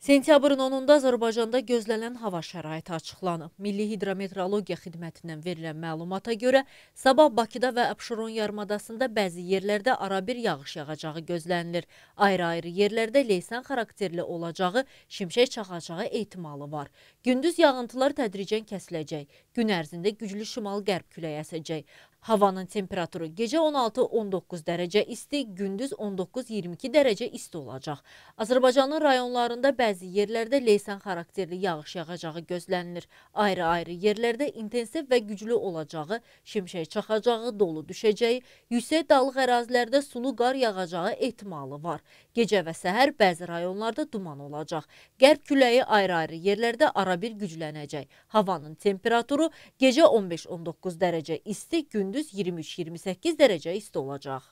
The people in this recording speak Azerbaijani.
Sentyabrın 10-da Azərbaycanda gözlənilən hava şəraiti açıqlanıb. Milli Hidrometrologiya Xidmətindən verilən məlumata görə, sabah Bakıda və Abşeron yarımadasında bəzi yerlərdə arabir yağış yağacağı gözlənilir. Ayrı-ayrı yerlərdə leysan xarakterli olacağı, şimşək çaxacağı ehtimalı var. Gündüz yağıntılar tədricən kəsiləcək. Gün ərzində güclü şimal-qərb küləyi əsəcək. Havanın temperaturu gecə 16-19 dərəcə isti, gündüz 19-22 dərəcə isti olacaq. Azərbaycanın rayonlarında bəzi yerlərdə leysan xarakterli yağış yağacağı gözlənilir. Ayrı-ayrı yerlərdə intensiv və güclü olacağı, şimşək çaxacağı, dolu düşəcəyi, yüksək dağlıq ərazilərdə sulu qar yağacağı ehtimalı var. Gecə və səhər bəzi rayonlarda duman olacaq. Qərb küləyi ayrı-ayrı yerlərdə arabir güclənəcək. Havanın temperaturu gecə 15-19 dərəcə isti, gündüz gündüz 23-28 dərəcə isti olacaq.